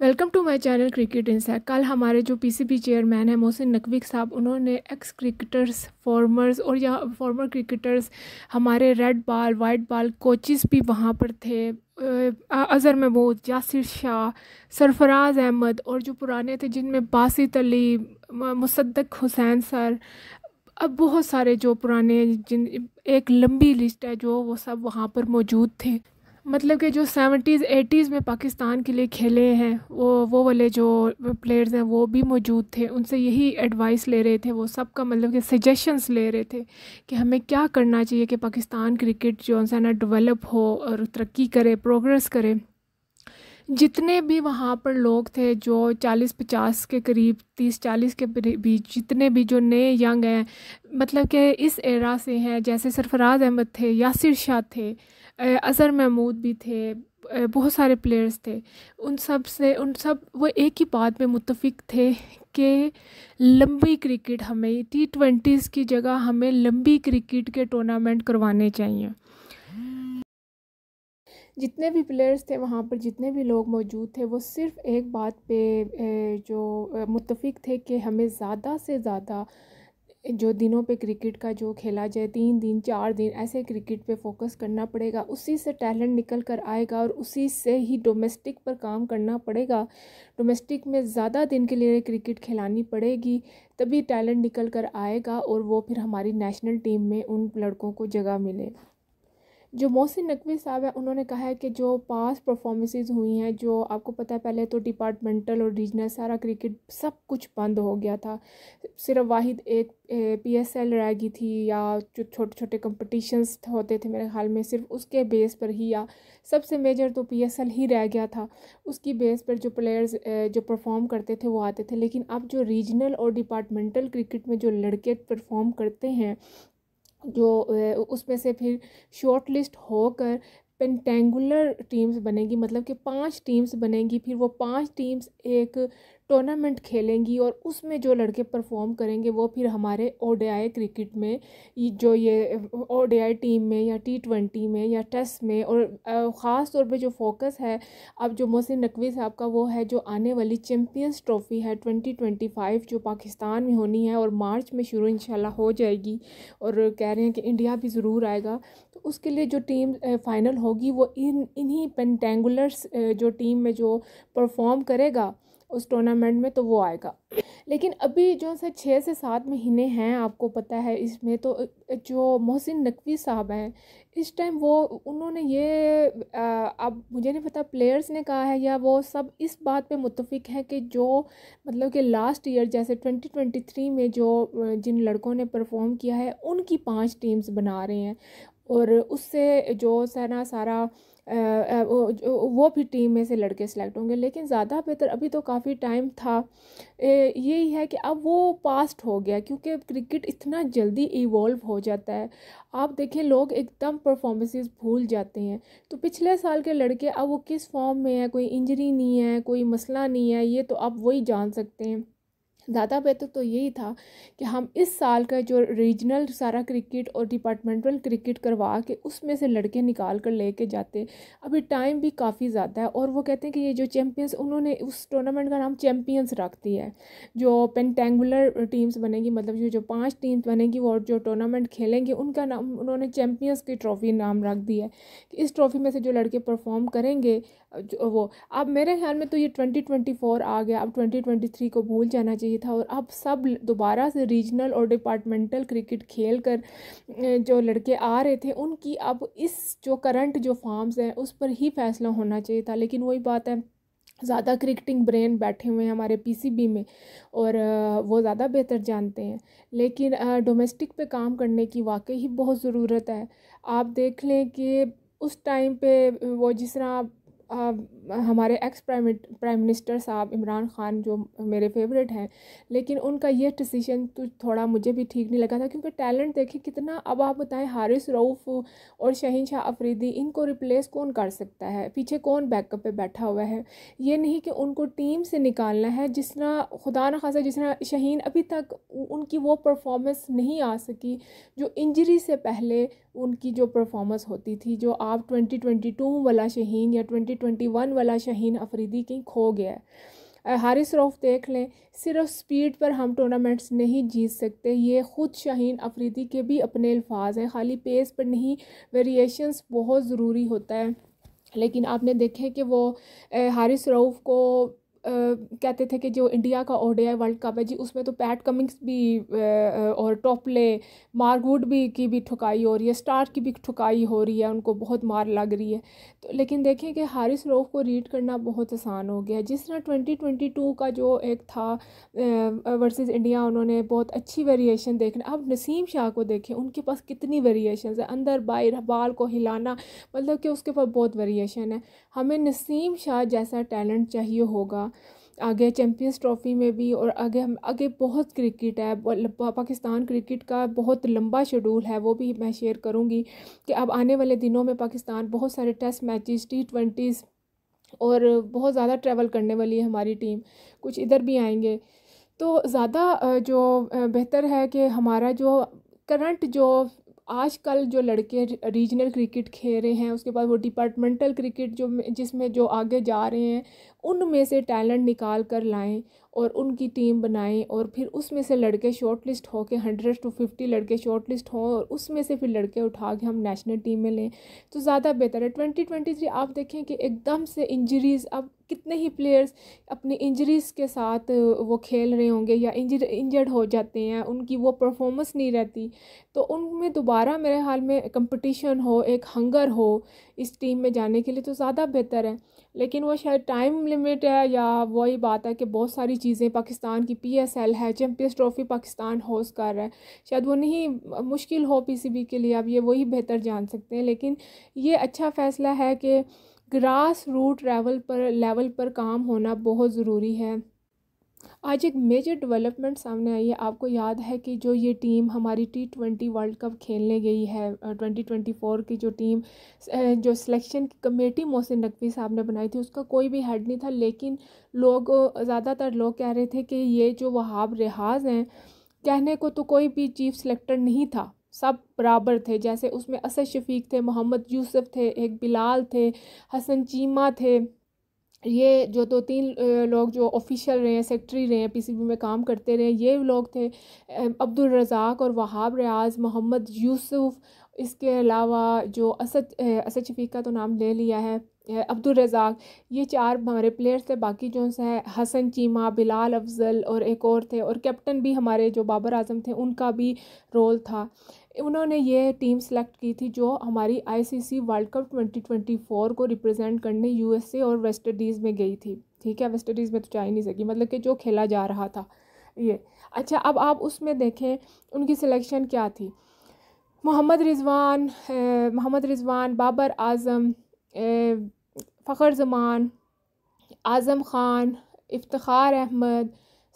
welcome to my channel cricket इंसा कल हमारे जो पीसीबी चेयरमैन हैं मोहसिन नकवी साहब उन्होंने एक्स क्रिकेटर्स फॉर्मर्स और या फॉर्मर क्रिकेटर्स हमारे red ball white ball coaches भी वहाँ पर थे अज़र महमूद यासिर शाह सरफराज अहमद और जो पुराने थे जिनमें बासित अली मुसद्दक हुसैन सर अब बहुत सारे जो पुराने जिन एक लंबी लिस्ट है जो वो सब वहाँ पर मौजूद थे मतलब कि जो सेवेंटीज़ एटीज़ में पाकिस्तान के लिए खेले हैं वो वो वाले जो प्लेयर्स हैं वो भी मौजूद थे उनसे यही एडवाइस ले रहे थे वो सब का मतलब कि सजेशंस ले रहे थे कि हमें क्या करना चाहिए कि पाकिस्तान क्रिकेट जो है ना डेवलप हो और तरक्की करे प्रोग्रेस करे जितने भी वहाँ पर लोग थे जो 40-50 के करीब 30-40 के बीच जितने भी जो नए यंग हैं मतलब कि इस एरा से हैं जैसे सरफराज अहमद थे यासिर शाह थे अज़र महमूद भी थे बहुत सारे प्लेयर्स थे उन सब से उन सब वो एक ही बात में मुतफिक थे कि लंबी क्रिकेट हमें टी ट्वेंटीज़ की जगह हमें लंबी क्रिकेट के टूर्नामेंट करवाने चाहिए जितने भी प्लेयर्स थे वहाँ पर जितने भी लोग मौजूद थे वो सिर्फ़ एक बात पे जो मुतफिक थे कि हमें ज़्यादा से ज़्यादा जो दिनों पे क्रिकेट का जो खेला जाए तीन दिन चार दिन ऐसे क्रिकेट पे फोकस करना पड़ेगा उसी से टैलेंट निकल कर आएगा और उसी से ही डोमेस्टिक पर काम करना पड़ेगा डोमेस्टिक में ज़्यादा दिन के लिए क्रिकेट खिलानी पड़ेगी तभी टैलेंट निकल कर आएगा और वो फिर हमारी नेशनल टीम में उन लड़कों को जगह मिले जो मोहसिन नकवी साहब है उन्होंने कहा है कि जो पास परफॉर्मेंसेस हुई हैं जो आपको पता है पहले तो डिपार्टमेंटल और रीजनल सारा क्रिकेट सब कुछ बंद हो गया था सिर्फ वाहिद एक पीएसएल रह गई थी या जो छोटे छोटे कंपटीशंस होते थे मेरे ख्याल में सिर्फ उसके बेस पर ही या सबसे मेजर तो पीएसएल ही रह गया था उसकी बेस पर जो प्लेयर्स जो परफॉर्म करते थे वो आते थे लेकिन अब जो रीजनल और डिपार्टमेंटल क्रिकेट में जो लड़के परफॉर्म करते हैं जो उसमें से फिर शॉर्ट लिस्ट होकर पेंटेंगुलर टीम्स बनेगी मतलब कि पांच टीम्स बनेगी फिर वो पांच टीम्स एक टूर्नामेंट खेलेंगी और उसमें जो लड़के परफॉर्म करेंगे वो फिर हमारे ओ क्रिकेट में जो ये ओ टीम में या टी ट्वेंटी में या टेस्ट में और ख़ास तौर पे जो फोकस है अब जो मोहसिन नकवी साहब का वो है जो आने वाली चैम्पियंस ट्रॉफ़ी है ट्वेंटी ट्वेंटी फाइव जो पाकिस्तान में होनी है और मार्च में शुरू इंशाल्लाह हो जाएगी और कह रहे हैं कि इंडिया भी ज़रूर आएगा तो उसके लिए जो टीम फ़ाइनल होगी वो इन इन्हीं पेंटेंगुलर्स जो टीम में जो परफॉर्म करेगा उस टूर्नामेंट में तो वो आएगा लेकिन अभी जो सर छः से सात महीने हैं आपको पता है इसमें तो जो मोहसिन नकवी साहब हैं इस टाइम वो उन्होंने ये अब मुझे नहीं पता प्लेयर्स ने कहा है या वो सब इस बात पे मुतफिक है कि जो मतलब कि लास्ट ईयर जैसे 2023 में जो जिन लड़कों ने परफॉर्म किया है उनकी पांच टीम्स बना रहे हैं और उससे जो सारा सारा वो भी टीम में से लड़के सेलेक्ट होंगे लेकिन ज़्यादा बेहतर अभी तो काफ़ी टाइम था यही है कि अब वो पास्ट हो गया क्योंकि क्रिकेट इतना जल्दी इवॉल्व हो जाता है आप देखें लोग एकदम परफॉर्मेंसेस भूल जाते हैं तो पिछले साल के लड़के अब वो किस फॉर्म में है कोई इंजरी नहीं है कोई मसला नहीं है ये तो आप वही जान सकते हैं ज़्यादा बेहतर तो, तो यही था कि हम इस साल का जो रीजनल सारा क्रिकेट और डिपार्टमेंटल क्रिकेट करवा के उसमें से लड़के निकाल कर ले कर जाते अभी टाइम भी काफ़ी ज़्यादा है और वो कहते हैं कि ये जो चैम्पियंस उन्होंने उस टूर्नामेंट का नाम चैम्पियंस रख दिया है जो पेंटेंगुलर टीम्स बनेगी मतलब जो जो पाँच टीम्स बनेगी और जो टूर्नामेंट खेलेंगे उनका नाम उन्होंने चैम्पियंस की ट्रॉफ़ी नाम रख दिया है कि इस ट्रॉफ़ी में से जो लड़के परफॉर्म करेंगे वो अब मेरे ख्याल में तो ये 2024 आ गया अब 2023 को भूल जाना चाहिए था और अब सब दोबारा से रीजनल और डिपार्टमेंटल क्रिकेट खेल कर जो लड़के आ रहे थे उनकी अब इस जो करंट जो फॉर्म्स हैं उस पर ही फैसला होना चाहिए था लेकिन वही बात है ज़्यादा क्रिकेटिंग ब्रेन बैठे हुए हैं हमारे पीसीबी में और वो ज़्यादा बेहतर जानते हैं लेकिन डोमेस्टिक पे काम करने की वाकई ही बहुत ज़रूरत है आप देख लें कि उस टाइम पे वो जिस तरह हमारे एक्स प्राइम प्राइम मिनिस्टर साहब इमरान ख़ान जो मेरे फेवरेट हैं लेकिन उनका यह डिसीजन तो थोड़ा मुझे भी ठीक नहीं लगा था क्योंकि टैलेंट देखिए कितना अब आप बताएं हारिस रऊफ़ और शहीन शाह अफरीदी इनको रिप्लेस कौन कर सकता है पीछे कौन बैकअप पे बैठा हुआ है ये नहीं कि उनको टीम से निकालना है जिस तरह खुदा न खासा जिस तरह शहीन अभी तक उनकी वो परफॉर्मेंस नहीं आ सकी जो इंजरी से पहले उनकी जो परफॉर्मेंस होती थी जो आप टू वाला शहीन या ट्वेंटी 2021 वाला शहीन अफरीदी कहीं खो गया है हारिस रऊफ़ देख लें सिर्फ स्पीड पर हम टूर्नामेंट्स नहीं जीत सकते ये ख़ुद शाहीन अफरीदी के भी अपने अल्फाज हैं खाली पेस पर नहीं वेरिएशंस बहुत ज़रूरी होता है लेकिन आपने देखे कि वो हारिस रऊफ़ को कहते थे कि जो इंडिया का ओडीआई वर्ल्ड कप है जी उसमें तो पैट कमिंग्स भी और टोपले मार्कवुड भी की भी ठुकाई हो रही है स्टार की भी ठुकाई हो रही है उनको बहुत मार लग रही है तो लेकिन देखें कि हारिस रोफ को रीड करना बहुत आसान हो गया जिस तरह ट्वेंटी ट्वेंटी टू का जो एक था वर्सेज़ इंडिया उन्होंने बहुत अच्छी वेरिएशन देखना अब नसीम शाह को देखें उनके पास कितनी वेरिएशन है अंदर बाहर बाल को हिलाना मतलब कि उसके पास बहुत वेरिएशन है हमें नसीम शाह जैसा टैलेंट चाहिए होगा आगे चैम्पियंस ट्रॉफी में भी और आगे हम आगे बहुत क्रिकेट है पाकिस्तान क्रिकेट का बहुत लंबा शेड्यूल है वो भी मैं शेयर करूँगी कि अब आने वाले दिनों में पाकिस्तान बहुत सारे टेस्ट मैचेस टी ट्वेंटीज़ और बहुत ज़्यादा ट्रैवल करने वाली है हमारी टीम कुछ इधर भी आएंगे तो ज़्यादा जो बेहतर है कि हमारा जो करंट जो आजकल जो लड़के रीजनल क्रिकेट खेल रहे हैं उसके बाद वो डिपार्टमेंटल क्रिकेट जो जिसमें जो आगे जा रहे हैं उनमें से टैलेंट निकाल कर लाएं और उनकी टीम बनाएं और फिर उसमें से लड़के शॉर्ट लिस्ट हो के हंड्रेड टू फिफ्टी लड़के शॉर्ट लिस्ट हों और उसमें से फिर लड़के उठा के हम नेशनल टीम में लें तो ज़्यादा बेहतर है ट्वेंटी ट्वेंटी थ्री आप देखें कि एकदम से इंजरीज़ अब कितने ही प्लेयर्स अपनी इंजरीज़ के साथ वो खेल रहे होंगे या इंजर इंजर्ड हो जाते हैं उनकी वो परफॉर्मेंस नहीं रहती तो उनमें दोबारा मेरे हाल में कंपटीशन हो एक हंगर हो इस टीम में जाने के लिए तो ज़्यादा बेहतर है लेकिन वो शायद टाइम लिमिट है या वही बात है कि बहुत सारी चीज़ें पाकिस्तान की पी एस एल है चैम्पियंस ट्रॉफी पाकिस्तान होस्ट कर रहा है शायद वो नहीं मुश्किल हो पी सी बी के लिए अब ये वही बेहतर जान सकते हैं लेकिन ये अच्छा फ़ैसला है कि ग्रास रूट लेवल पर लेवल पर काम होना बहुत ज़रूरी है आज एक मेजर डेवलपमेंट सामने आई है आपको याद है कि जो ये टीम हमारी टी ट्वेंटी वर्ल्ड कप खेलने गई है ट्वेंटी ट्वेंटी फ़ोर की जो टीम जो सिलेक्शन की कमेटी मोहसिन नकवी साहब ने बनाई थी उसका कोई भी हेड नहीं था लेकिन लोग ज़्यादातर लोग कह रहे थे कि ये जो वहाब रिहाज हैं कहने को तो कोई भी चीफ सेलेक्टर नहीं था सब बराबर थे जैसे उसमें असद शफीक थे मोहम्मद यूसुफ थे एक बिलाल थे हसन चीमा थे ये जो दो तो तीन लोग जो ऑफिशियल रहे हैं सेक्रेटरी रहे हैं पीसीबी में काम करते रहे ये लोग थे अब्दुल रज़ाक और वहाब रियाज मोहम्मद यूसुफ इसके अलावा जो असद असद शफीक का तो नाम ले लिया है अब्दुल रज़ाक ये चार हमारे प्लेयर्स थे बाकी जो है हसन चीमा बिलाल अफजल और एक और थे और कैप्टन भी हमारे जो बाबर आजम थे उनका भी रोल था उन्होंने ये टीम सेलेक्ट की थी जो हमारी आईसीसी वर्ल्ड कप 2024 को रिप्रेजेंट करने यूएसए और वेस्ट इंडीज़ में गई थी ठीक है वेस्ट इंडीज़ में तो जा ही नहीं सकी मतलब कि जो खेला जा रहा था ये अच्छा अब आप उसमें देखें उनकी सिलेक्शन क्या थी मोहम्मद रिजवान मोहम्मद रिजवान बाबर आज़म फ़खर जमान आज़म ख़ान इफ्तार अहमद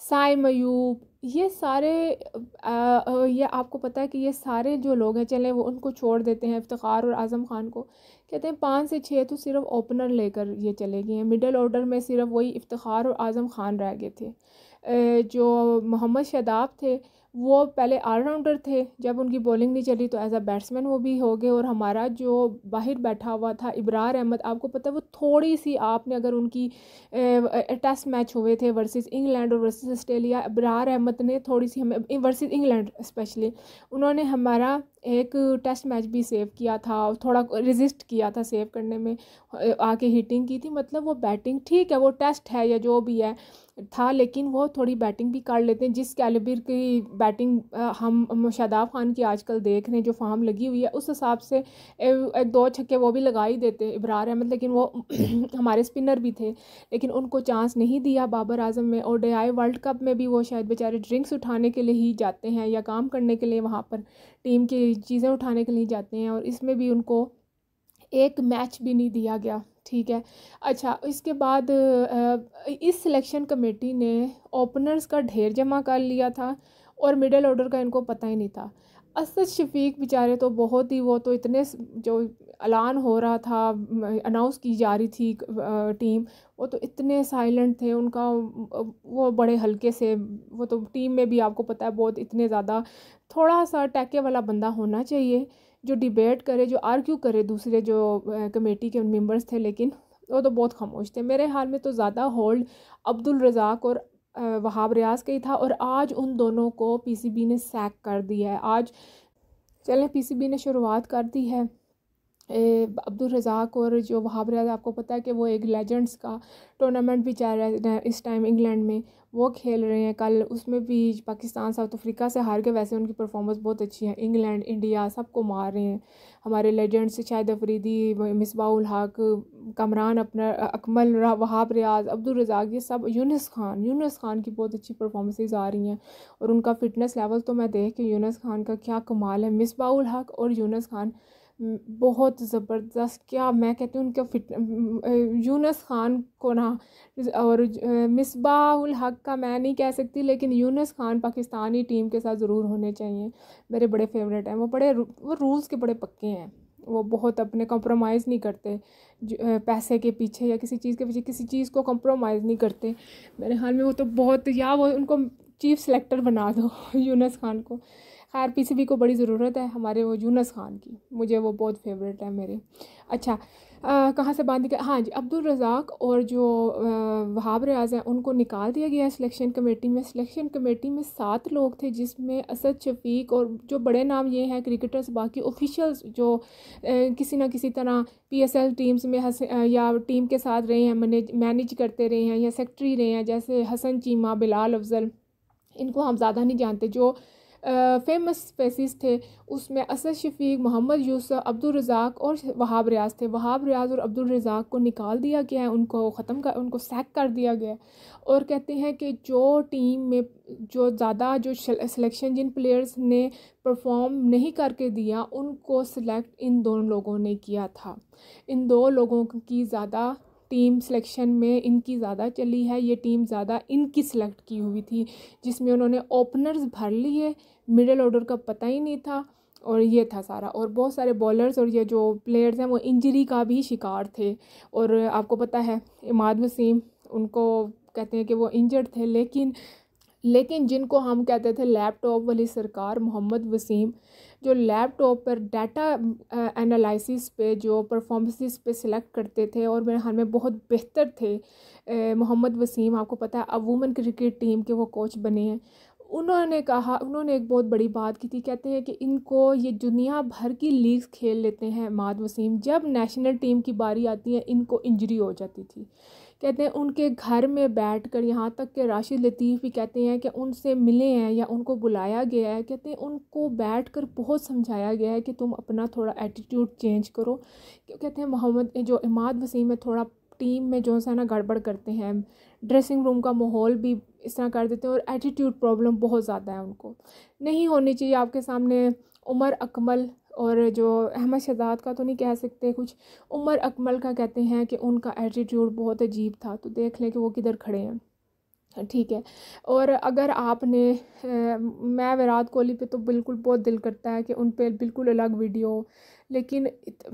साय मयूब ये सारे ये आपको पता है कि ये सारे जो लोग हैं चलें वो उनको छोड़ देते हैं इफ्तार और आज़म खान को कहते हैं पाँच से छः तो सिर्फ ओपनर लेकर ये चले गए हैं मिडल ऑर्डर में सिर्फ वही इफ्तार और आज़म खान रह गए थे जो मोहम्मद शदाब थे वो पहले ऑलराउंडर थे जब उनकी बॉलिंग नहीं चली तो एज अ बैट्समैन वो भी हो गए और हमारा जो बाहर बैठा हुआ था इब्रार अहमद आपको पता है वो थोड़ी सी आपने अगर उनकी टेस्ट मैच हुए थे वर्सेस इंग्लैंड और वर्सेस ऑस्ट्रेलिया इब्रार अहमद ने थोड़ी सी हमें वर्सेस इंग्लैंड स्पेशली उन्होंने हमारा एक टेस्ट मैच भी सेव किया था और थोड़ा रिजिस्ट किया था सेव करने में आके हिटिंग की थी मतलब वो बैटिंग ठीक है वो टेस्ट है या जो भी है था लेकिन वो थोड़ी बैटिंग भी कर लेते हैं जिस कैलिबर की बैटिंग हम शादाब खान की आजकल देख रहे हैं जो फार्म लगी हुई है उस हिसाब से एक दो छक्के वो भी लगा ही देते इब्रार अहमद लेकिन वो हमारे स्पिनर भी थे लेकिन उनको चांस नहीं दिया बाबर आजम में और डे वर्ल्ड कप में भी वो शायद बेचारे ड्रिंक्स उठाने के लिए ही जाते हैं या काम करने के लिए वहाँ पर टीम की चीज़ें उठाने के लिए जाते हैं और इसमें भी उनको एक मैच भी नहीं दिया गया ठीक है अच्छा इसके बाद इस सिलेक्शन कमेटी ने ओपनर्स का ढेर जमा कर लिया था और मिडल ऑर्डर का इनको पता ही नहीं था असद शफीक बेचारे तो बहुत ही वो तो इतने जो ऐलान हो रहा था अनाउंस की जा रही थी टीम वो तो इतने साइलेंट थे उनका वो बड़े हल्के से वो तो टीम में भी आपको पता है बहुत इतने ज़्यादा थोड़ा सा टैके वाला बंदा होना चाहिए जो डिबेट करे जो आर्ग्यू करे दूसरे जो कमेटी के मेंबर्स थे लेकिन वो तो बहुत खामोश थे मेरे हाल में तो ज़्यादा होल्ड अब्दुल रज़ाक और वहाब रियाज का ही था और आज उन दोनों को पीसीबी ने सैक कर दिया है आज चलें पीसीबी ने शुरुआत कर दी है अब्दुल रज़ाक और जो वहाब रियाज आपको पता है कि वो एक लेजेंड्स का टूर्नामेंट भी चल रहा है इस टाइम इंग्लैंड में वो खेल रहे हैं कल उसमें भी पाकिस्तान साउथ अफ्रीका से हार के वैसे उनकी परफॉर्मेंस बहुत अच्छी है इंग्लैंड इंडिया सबको मार रहे हैं हमारे लेजेंड्स शाहिद अफरीदी मिसबाउल हक कमरान अपना अकमल वहाब रियाज अब्दुल रज़ाक ये सब यूनस खान यूनस खान की बहुत अच्छी परफॉर्मेंसेज आ रही हैं और उनका फिटनेस लेवल तो मैं देख के यूनस खान का क्या कमाल है मिसबाउल हक और यूनस खान बहुत ज़बरदस्त क्या मैं कहती हूँ उनका फिट यूनस खान को ना और मिसबाहुल हक का मैं नहीं कह सकती लेकिन यूनस खान पाकिस्तानी टीम के साथ ज़रूर होने चाहिए मेरे बड़े फेवरेट हैं वो बड़े वो रूल्स के बड़े पक्के हैं वो बहुत अपने कॉम्प्रोमाइज़ नहीं करते पैसे के पीछे या किसी चीज़ के पीछे किसी चीज़ को कॉम्प्रोमाइज़ नहीं करते मेरे हाल में वो तो बहुत या वो उनको चीफ सेलेक्टर बना दो यूनस खान को खैर पीसीबी को बड़ी ज़रूरत है हमारे वो यूनस खान की मुझे वो बहुत फेवरेट है मेरे अच्छा कहाँ से बांध निकल हाँ जी अब्दुल रज़ाक और जो वहाब रियाज हैं उनको निकाल दिया गया है सिलेक्शन कमेटी में सिलेक्शन कमेटी में सात लोग थे जिसमें असद शफीक और जो बड़े नाम ये हैं क्रिकेटर्स बाकी ऑफिशल्स जो आ, किसी ना किसी तरह पीएसएल टीम्स में हस या टीम के साथ रहे हैं मैनेज मैनेज करते रहे हैं या सेक्रेटरी रहे हैं जैसे हसन चीमा बिलाल अफजल इनको हम ज़्यादा नहीं जानते जो फेमस स्पेसिस थे उसमें असद शफीक मोहम्मद यूसुफ अब्दुल रज़ाक और वहाब रियाज थे वहाब रियाज और अब्दुल रज़ाक को निकाल दिया गया है उनको ख़त्म कर उनको सैक कर दिया गया और कहते हैं कि जो टीम में जो ज़्यादा जो सिलेक्शन जिन प्लेयर्स ने परफॉर्म नहीं करके दिया उनको सिलेक्ट इन दोनों लोगों ने किया था इन दो लोगों की ज़्यादा टीम सिलेक्शन में इनकी ज़्यादा चली है ये टीम ज़्यादा इनकी सिलेक्ट की हुई थी जिसमें उन्होंने ओपनर्स भर लिए मिडल ऑर्डर का पता ही नहीं था और ये था सारा और बहुत सारे बॉलर्स और ये जो प्लेयर्स हैं वो इंजरी का भी शिकार थे और आपको पता है इमाद वसीम उनको कहते हैं कि वो इंजर्ड थे लेकिन लेकिन जिनको हम कहते थे लैपटॉप वाली सरकार मोहम्मद वसीम जो लैपटॉप पर डाटा एनालिसिस पे जो परफॉर्मेंसिस पे सिलेक्ट करते थे और मेरे हाल में बहुत बेहतर थे मोहम्मद वसीम आपको पता है अब वुमेन क्रिकेट टीम के वो कोच बने हैं उन्होंने कहा उन्होंने एक बहुत बड़ी बात की थी कहते हैं कि इनको ये दुनिया भर की लीग्स खेल लेते हैं माद वसीम जब नेशनल टीम की बारी आती है इनको इंजरी हो जाती थी कहते हैं उनके घर में बैठ कर यहाँ तक के राशिद लतीफ़ भी कहते हैं कि उनसे मिले हैं या उनको बुलाया गया है कहते हैं उनको बैठ कर बहुत समझाया गया है कि तुम अपना थोड़ा एटीट्यूड चेंज करो कहते हैं मोहम्मद जो इमाद वसीम है थोड़ा टीम में जो है ना गड़बड़ करते हैं ड्रेसिंग रूम का माहौल भी इस तरह कर देते हैं और एटीट्यूड प्रॉब्लम बहुत ज़्यादा है उनको नहीं होनी चाहिए आपके सामने उमर अकमल और जो अहमद शहजाद का तो नहीं कह सकते कुछ उमर अकमल का कहते हैं कि उनका एटीट्यूड बहुत अजीब था तो देख लें कि वो किधर खड़े हैं ठीक है और अगर आपने आ, मैं विराट कोहली पे तो बिल्कुल बहुत दिल करता है कि उन पे बिल्कुल अलग वीडियो लेकिन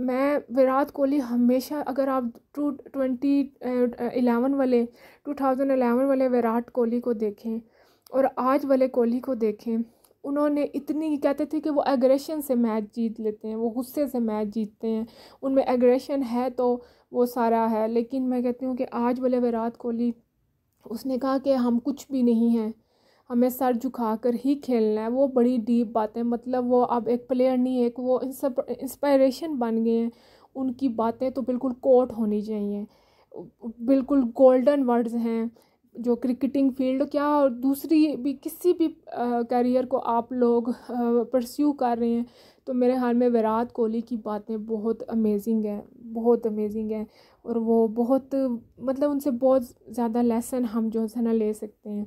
मैं विराट कोहली हमेशा अगर आप टू ट्वेंटी एलेवन वाले टू थाउजेंड एलेवन वाले विराट कोहली को देखें और आज वाले कोहली को देखें उन्होंने इतनी कहते थे कि वो एग्रेशन से मैच जीत लेते हैं वो गुस्से से मैच जीतते हैं उनमें एग्रेशन है तो वो सारा है लेकिन मैं कहती हूँ कि आज वाले विराट कोहली उसने कहा कि हम कुछ भी नहीं हैं हमें सर झुका कर ही खेलना है वो बड़ी डीप बातें मतलब वो अब एक प्लेयर नहीं है वो इंस्पायरेशन बन गए हैं उनकी बातें तो बिल्कुल कोट होनी चाहिए बिल्कुल गोल्डन वर्ड्स हैं जो क्रिकेटिंग फील्ड क्या और दूसरी भी किसी भी करियर को आप लोग परस्यू कर रहे हैं तो मेरे हाल में विराट कोहली की बातें बहुत अमेजिंग हैं बहुत अमेजिंग हैं और वो बहुत मतलब उनसे बहुत ज़्यादा लेसन हम जो है ना ले सकते हैं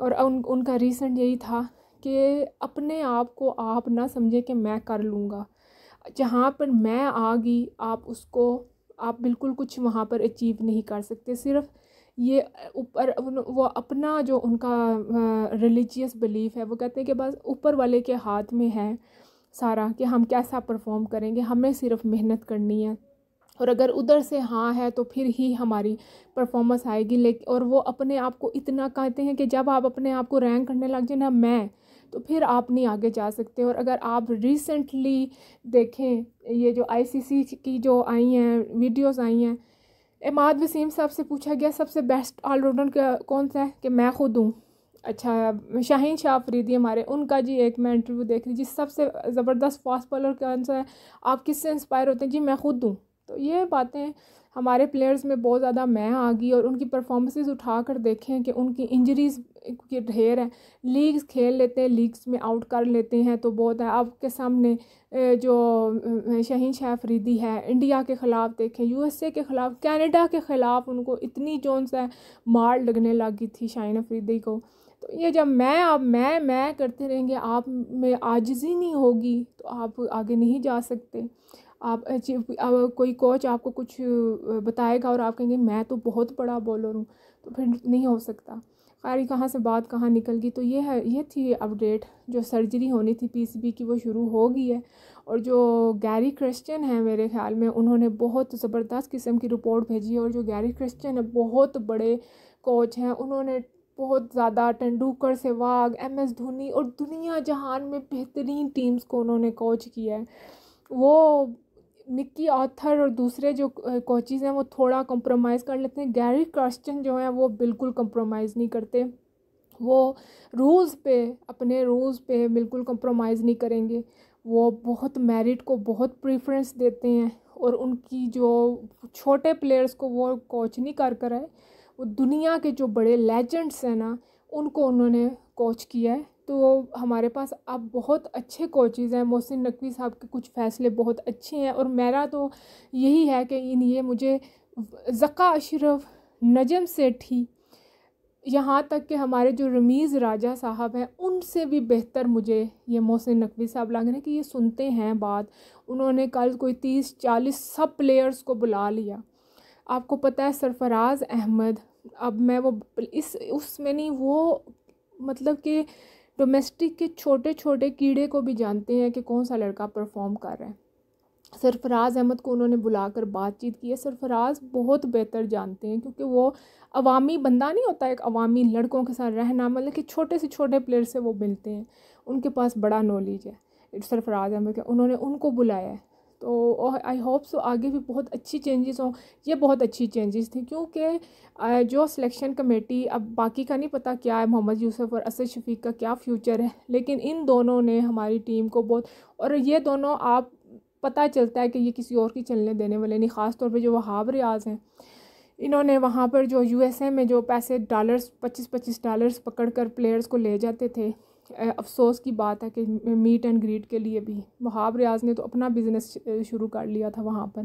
और उन उनका रीज़न यही था कि अपने आप को आप ना समझें कि मैं कर लूँगा जहाँ पर मैं आ गई आप उसको आप बिल्कुल कुछ वहाँ पर अचीव नहीं कर सकते सिर्फ़ ये ऊपर वो अपना जो उनका रिलीजियस बिलीफ है वो कहते हैं कि बस ऊपर वाले के हाथ में है सारा कि हम कैसा परफॉर्म करेंगे हमें सिर्फ मेहनत करनी है और अगर उधर से हाँ है तो फिर ही हमारी परफॉर्मेंस आएगी लेकिन और वो अपने आप को इतना कहते हैं कि जब आप अपने आप को रैंक करने लग जाए ना मैं तो फिर आप नहीं आगे जा सकते और अगर आप रिसेंटली देखें ये जो आईसीसी की जो आई हैं वीडियोस आई हैं इमाद वसीम साहब से पूछा गया सबसे बेस्ट ऑलराउंडर कौन सा है कि मैं खुद हूँ अच्छा शाहीन शाह फरीदी हमारे उनका जी एक मैं इंटरव्यू देख रही जी सबसे ज़बरदस्त फास्ट बॉलर कौन सा है आप किससे इंस्पायर होते हैं जी मैं खुद हूँ तो ये बातें हमारे प्लेयर्स में बहुत ज़्यादा मैं आ गई और उनकी परफॉर्मेंसेज उठा कर देखें कि उनकी इंजरीज़ के ढेर हैं लीग्स खेल लेते हैं लीग्स में आउट कर लेते हैं तो बहुत है आपके सामने जो शहीन शाह फरीदी है इंडिया के ख़िलाफ़ देखें यूएसए के ख़िलाफ़ कनाडा के ख़िलाफ़ उनको इतनी जोन से मार लगने लगी थी शाहीन अफरीदी को तो ये जब मैं आप मैं मैं करते रहेंगे आप में आजजी नहीं होगी तो आप आगे नहीं जा सकते आप अचीव कोई कोच आपको कुछ बताएगा और आप कहेंगे मैं तो बहुत बड़ा बॉलर हूँ तो फिर नहीं हो सकता खैर कहाँ से बात कहाँ निकल गई तो ये है ये थी अपडेट जो सर्जरी होनी थी पीसीबी की वो शुरू हो गई है और जो गैरी क्रिश्चियन है मेरे ख्याल में उन्होंने बहुत ज़बरदस्त किस्म की रिपोर्ट भेजी है और जो गैरी क्रिश्चियन है बहुत बड़े कोच हैं उन्होंने बहुत ज़्यादा तेंदुलकर सहवाग एम एस धोनी और दुनिया जहान में बेहतरीन टीम्स को उन्होंने कोच किया है वो निक्की ऑथर और दूसरे जो कोचिज़ हैं वो थोड़ा कॉम्प्रोमाइज़ कर लेते हैं गैरी क्रस्टन जो हैं वो बिल्कुल कंप्रोमाइज़ नहीं करते वो रूल्स पे अपने रूल्स पे बिल्कुल कंप्रोमाइज़ नहीं करेंगे वो बहुत मेरिट को बहुत प्रेफरेंस देते हैं और उनकी जो छोटे प्लेयर्स को वो कोच नहीं कर कर है वो दुनिया के जो बड़े लेजेंड्स हैं ना उनको उन्होंने कोच किया है तो हमारे पास अब बहुत अच्छे कोचेज़ हैं मोहसिन नकवी साहब के कुछ फ़ैसले बहुत अच्छे हैं और मेरा तो यही है कि इन ये मुझे ज़का अशरफ नजम सेठी यहाँ तक कि हमारे जो रमीज़ राजा साहब हैं उनसे भी बेहतर मुझे ये मोहसिन नकवी साहब लग रहे हैं कि ये सुनते हैं बात उन्होंने कल कोई तीस चालीस सब प्लेयर्स को बुला लिया आपको पता है सरफराज अहमद अब मैं वो इस उसमें नहीं वो मतलब कि डोमेस्टिक के छोटे छोटे कीड़े को भी जानते हैं कि कौन सा लड़का परफॉर्म कर रहा है सरफराज अहमद को उन्होंने बुलाकर बातचीत की है सरफराज बहुत बेहतर जानते हैं क्योंकि वो अवामी बंदा नहीं होता एक अवामी लड़कों के साथ रहना मतलब कि छोटे से छोटे प्लेयर से वो मिलते हैं उनके पास बड़ा नॉलेज है सरफराज अहमद के उन्होंने उनको बुलाया है तो आई होप सो आगे भी बहुत अच्छी चेंजेस हों ये बहुत अच्छी चेंजेस थी क्योंकि uh, जो सिलेक्शन कमेटी अब बाकी का नहीं पता क्या है मोहम्मद यूसुफ और असद शफीक का क्या फ्यूचर है लेकिन इन दोनों ने हमारी टीम को बहुत और ये दोनों आप पता चलता है कि ये किसी और की चलने देने वाले नहीं ख़ास तौर पे जो वहाब रियाज हैं इन्होंने वहाँ पर जो यूएसए में जो पैसे डॉलर्स पच्चीस पच्चीस डॉलर्स पकड़ कर प्लेयर्स को ले जाते थे अफसोस की बात है कि मीट एंड ग्रीट के लिए भी वहाब रियाज ने तो अपना बिज़नेस शुरू कर लिया था वहाँ पर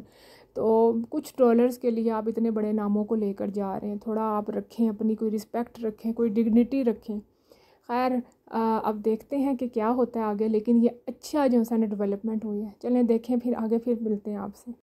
तो कुछ ट्रोलर्स के लिए आप इतने बड़े नामों को लेकर जा रहे हैं थोड़ा आप रखें अपनी कोई रिस्पेक्ट रखें कोई डिग्निटी रखें खैर अब देखते हैं कि क्या होता है आगे लेकिन ये अच्छा जो सा डेवलपमेंट हुई है चलें देखें फिर आगे फिर मिलते हैं आपसे